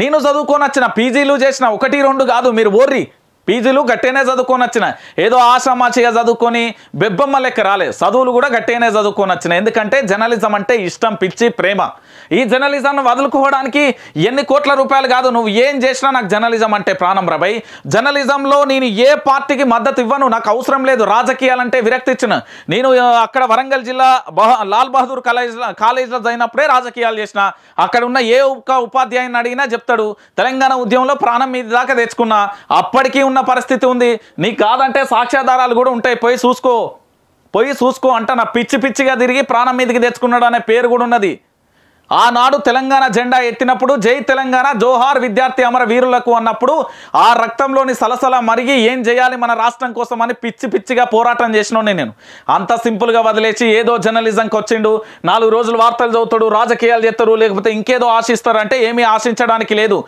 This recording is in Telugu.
నేను చదువుకొని వచ్చిన పీజీలు చేసిన ఒకటి రెండు కాదు మీరు ఓర్రి పీజీలు గట్టేనే చదువుకొని వచ్చిన ఏదో ఆశ్రమాచిగా చదువుకొని బెబ్బమ్మ లెక్క రాలే చదువులు కూడా గట్టేనే చదువుకొని వచ్చిన ఎందుకంటే జర్నలిజం అంటే ఇష్టం పిచ్చి ప్రేమ ఈ జర్నలిజాన్ని వదులుకోవడానికి ఎన్ని కోట్ల రూపాయలు కాదు నువ్వు ఏం చేసినా నాకు జర్నలిజం అంటే ప్రాణం రబై జర్నలిజంలో నేను ఏ పార్టీకి మద్దతు ఇవ్వను నాకు అవసరం లేదు రాజకీయాలంటే విరక్తి ఇచ్చిన నేను అక్కడ వరంగల్ జిల్లా లాల్ బహదూర్ కాలేజ్లో కాలేజ్లో జరిగినప్పుడే రాజకీయాలు చేసిన అక్కడ ఉన్న ఏ ఉపాధ్యాయుని అడిగినా చెప్తాడు తెలంగాణ ఉద్యమంలో ప్రాణం మీద దాకా తెచ్చుకున్నా అప్పటికీ ఉన్న పరిస్థితి ఉంది నీకు కాదంటే సాక్ష్యాధారాలు కూడా ఉంటాయి పోయి చూసుకో పోయి చూసుకో అంట నా పిచ్చి పిచ్చిగా తిరిగి ప్రాణం మీదకి తెచ్చుకున్నాడు అనే పేరు కూడా ఉన్నది ఆనాడు తెలంగాణ జెండా ఎత్తినప్పుడు జై తెలంగాణ జోహార్ విద్యార్థి అమర వీరులకు అన్నప్పుడు ఆ రక్తంలోని సలసల మరిగి ఏం చేయాలి మన రాష్ట్రం కోసం అని పిచ్చి పిచ్చిగా పోరాటం చేసినోనే నేను అంత సింపుల్గా వదిలేసి ఏదో జర్నలిజంకి వచ్చిండు నాలుగు రోజులు వార్తలు చదువుతాడు రాజకీయాలు చేస్తారు లేకపోతే ఇంకేదో ఆశిస్తారు అంటే ఏమీ ఆశించడానికి లేదు